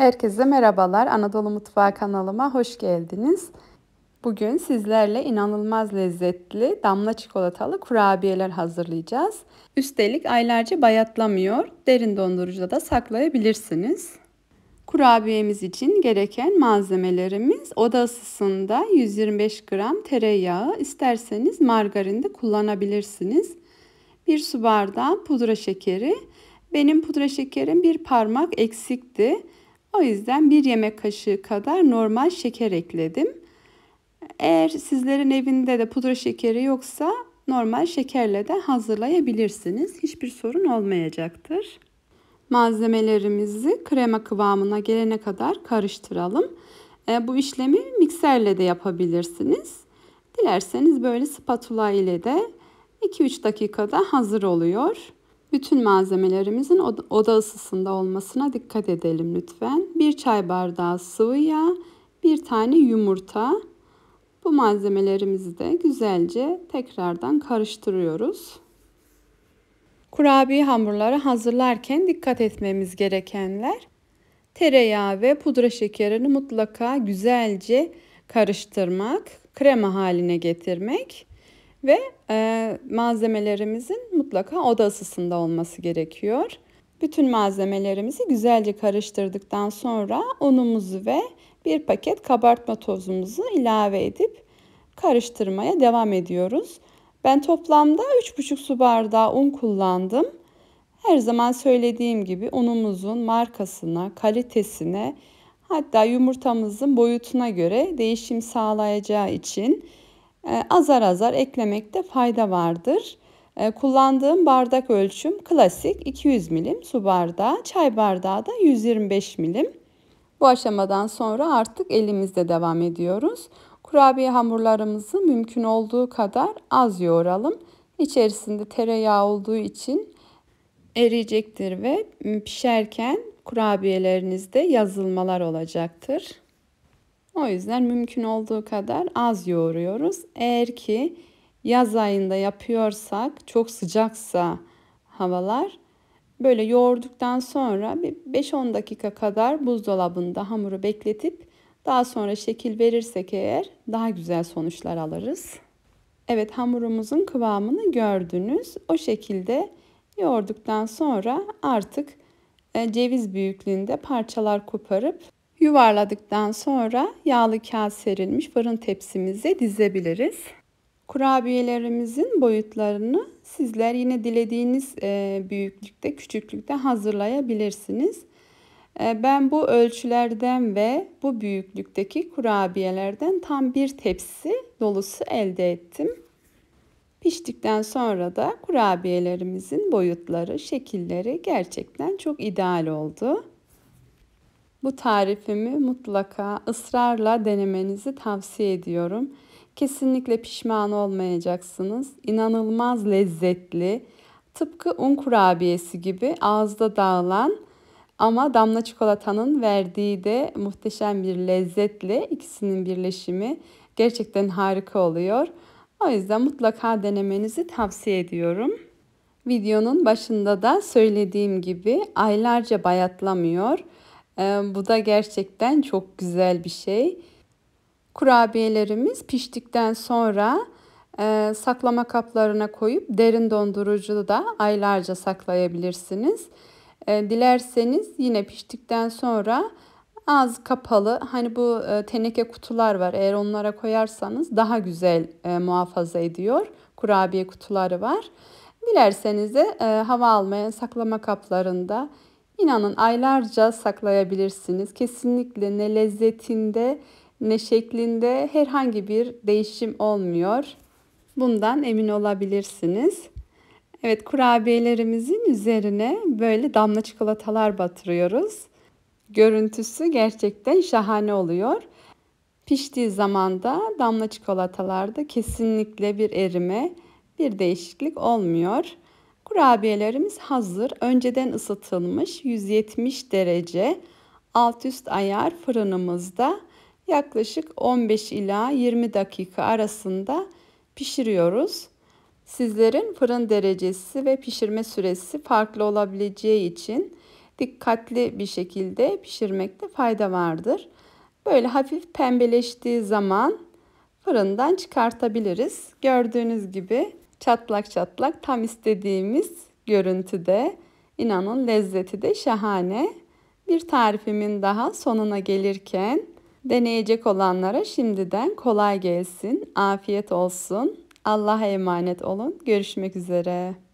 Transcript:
Herkese merhabalar. Anadolu Mutfağı kanalıma hoş geldiniz. Bugün sizlerle inanılmaz lezzetli damla çikolatalı kurabiyeler hazırlayacağız. Üstelik aylarca bayatlamıyor. Derin dondurucuda da saklayabilirsiniz. Kurabiyemiz için gereken malzemelerimiz oda ısısında 125 gram tereyağı, isterseniz margarin de kullanabilirsiniz. 1 su bardağı pudra şekeri. Benim pudra şekerim bir parmak eksikti. O yüzden bir yemek kaşığı kadar normal şeker ekledim. Eğer sizlerin evinde de pudra şekeri yoksa normal şekerle de hazırlayabilirsiniz. Hiçbir sorun olmayacaktır. Malzemelerimizi krema kıvamına gelene kadar karıştıralım. E, bu işlemi mikserle de yapabilirsiniz. Dilerseniz böyle spatula ile de 2-3 dakikada hazır oluyor. Bütün malzemelerimizin oda ısısında olmasına dikkat edelim lütfen. Bir çay bardağı sıvı yağ, bir tane yumurta. Bu malzemelerimizi de güzelce tekrardan karıştırıyoruz. Kurabiye hamurları hazırlarken dikkat etmemiz gerekenler tereyağı ve pudra şekerini mutlaka güzelce karıştırmak, krema haline getirmek. Ve e, malzemelerimizin mutlaka oda ısısında olması gerekiyor. Bütün malzemelerimizi güzelce karıştırdıktan sonra unumuzu ve bir paket kabartma tozumuzu ilave edip karıştırmaya devam ediyoruz. Ben toplamda 3,5 su bardağı un kullandım. Her zaman söylediğim gibi unumuzun markasına, kalitesine hatta yumurtamızın boyutuna göre değişim sağlayacağı için ee, azar azar eklemekte fayda vardır. Ee, kullandığım bardak ölçüm klasik 200 milim su bardağı, çay bardağı da 125 milim. Bu aşamadan sonra artık elimizde devam ediyoruz. Kurabiye hamurlarımızı mümkün olduğu kadar az yoğuralım. İçerisinde tereyağı olduğu için eriyecektir ve pişerken kurabiyelerinizde yazılmalar olacaktır. O yüzden mümkün olduğu kadar az yoğuruyoruz. Eğer ki yaz ayında yapıyorsak çok sıcaksa havalar böyle yoğurduktan sonra bir 5-10 dakika kadar buzdolabında hamuru bekletip daha sonra şekil verirsek eğer daha güzel sonuçlar alırız. Evet hamurumuzun kıvamını gördünüz. O şekilde yoğurduktan sonra artık e, ceviz büyüklüğünde parçalar koparıp Yuvarladıktan sonra yağlı kağıt serilmiş fırın tepsimize dizebiliriz. Kurabiyelerimizin boyutlarını sizler yine dilediğiniz e, büyüklükte, küçüklükte hazırlayabilirsiniz. E, ben bu ölçülerden ve bu büyüklükteki kurabiyelerden tam bir tepsi dolusu elde ettim. Piştikten sonra da kurabiyelerimizin boyutları, şekilleri gerçekten çok ideal oldu. Bu tarifimi mutlaka ısrarla denemenizi tavsiye ediyorum. Kesinlikle pişman olmayacaksınız. İnanılmaz lezzetli. Tıpkı un kurabiyesi gibi ağızda dağılan ama damla çikolatanın verdiği de muhteşem bir lezzetle ikisinin birleşimi gerçekten harika oluyor. O yüzden mutlaka denemenizi tavsiye ediyorum. Videonun başında da söylediğim gibi aylarca bayatlamıyor. Bu da gerçekten çok güzel bir şey. Kurabiyelerimiz piştikten sonra e, saklama kaplarına koyup derin dondurucuda da aylarca saklayabilirsiniz. E, dilerseniz yine piştikten sonra az kapalı hani bu e, teneke kutular var eğer onlara koyarsanız daha güzel muhafaza ediyor. Kurabiye kutuları var. Dilerseniz de hava almayan saklama kaplarında İnanın aylarca saklayabilirsiniz. Kesinlikle ne lezzetinde ne şeklinde herhangi bir değişim olmuyor. Bundan emin olabilirsiniz. Evet kurabiyelerimizin üzerine böyle damla çikolatalar batırıyoruz. Görüntüsü gerçekten şahane oluyor. Piştiği zaman da damla çikolatalarda kesinlikle bir erime, bir değişiklik olmuyor. Kurabiyelerimiz hazır. Önceden ısıtılmış 170 derece alt üst ayar fırınımızda yaklaşık 15 ila 20 dakika arasında pişiriyoruz. Sizlerin fırın derecesi ve pişirme süresi farklı olabileceği için dikkatli bir şekilde pişirmekte fayda vardır. Böyle hafif pembeleştiği zaman fırından çıkartabiliriz. Gördüğünüz gibi Çatlak çatlak tam istediğimiz görüntüde. İnanın lezzeti de şahane. Bir tarifimin daha sonuna gelirken deneyecek olanlara şimdiden kolay gelsin, afiyet olsun. Allah'a emanet olun. Görüşmek üzere.